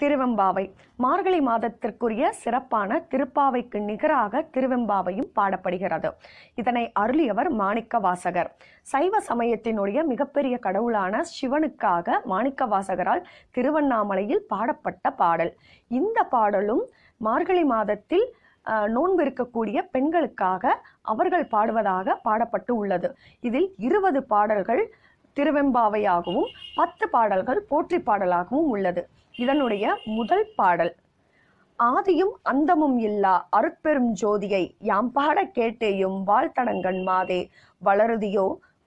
திருவெம்பாவை மார்கழி மாதத்திற்குரிய சிறப்பான திருப்பாவைக்கு நிகராக திருவெம்பாவையும் பாடப்படுகிறது இதனை அருளியவர் மாணிக்க வாசகர் சைவ சமயத்தினுடைய மிகப்பெரிய கடவுளான சிவனுக்காக மாணிக்க வாசகரால் திருவண்ணாமலையில் பாடப்பட்ட பாடல் இந்த பாடலும் மார்கழி மாதத்தில் நோன்பு இருக்கக்கூடிய பெண்களுக்காக அவர்கள் பாடுவதாக பாடப்பட்டு உள்ளது இதில் இருபது பாடல்கள் திருவெம்பாவையாகவும் பத்து பாடல்கள் போற்றி பாடலாகவும் உள்ளது இதனுடைய முதல் பாடல் ஆதியும் அந்தமும் இல்லா அருட்பெரும் ஜோதியை யாம் பாட கேட்டேயும் வாழ்த்தடங்கன் மாதே வளருதியோ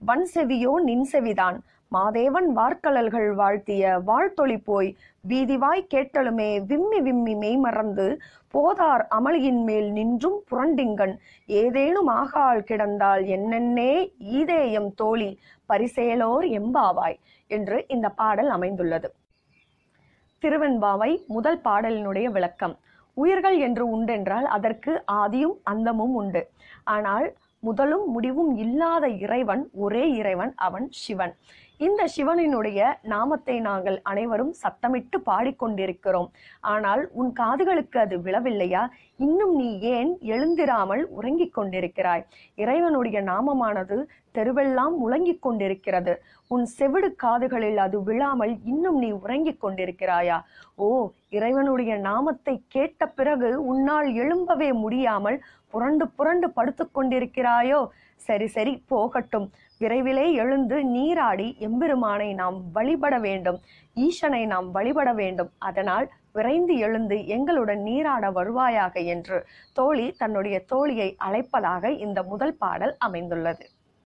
வன் நின் நின்செவிதான் மாதேவன் வார்க்கலல்கள் வாழ்த்திய வாழ்த்தொளி போய் வீதிவாய் கேட்டலுமே விம்மி விம்மி மெய்மறந்து போதார் அமளியின் மேல் நின்றும் புரண்டிங்கன் ஏதேனும் ஆகால் கிடந்தால் என்னென்னே ஈதேயம் தோழி பரிசேலோர் எம்பாவாய் என்று இந்த பாடல் அமைந்துள்ளது திருவெண்பாவை முதல் பாடலினுடைய விளக்கம் உயிர்கள் என்று உண்டென்றால் அதற்கு ஆதியும் அந்தமும் உண்டு ஆனால் முதலும் முடிவும் இல்லாத இறைவன் ஒரே இறைவன் அவன் சிவன் இந்த சிவனினுடைய நாமத்தை நாங்கள் அனைவரும் சத்தமிட்டு பாடிக்கொண்டிருக்கிறோம் ஆனால் உன் காதுகளுக்கு அது விழவில்லையா இன்னும் நீ ஏன் எழுந்திராமல் உறங்கிக் கொண்டிருக்கிறாய் இறைவனுடைய நாமமானது தெருவெல்லாம் முழங்கிக் கொண்டிருக்கிறது உன் செவிடு காதுகளில் அது விழாமல் இன்னும் நீ உறங்கிக் கொண்டிருக்கிறாயா ஓ இறைவனுடைய நாமத்தை கேட்ட பிறகு உன்னால் எழும்பவே முடியாமல் புரண்டு புரண்டு படுத்து கொண்டிருக்கிறாயோ சரி சரி போகட்டும் விரைவிலே எழுந்து நீராடி எம்பெருமானை நாம் வழிபட வேண்டும் ஈசனை நாம் வழிபட வேண்டும் அதனால் விரைந்து எழுந்து எங்களுடன் நீராட வருவாயாக என்று தோழி தன்னுடைய தோழியை அழைப்பதாக இந்த முதல் பாடல் அமைந்துள்ளது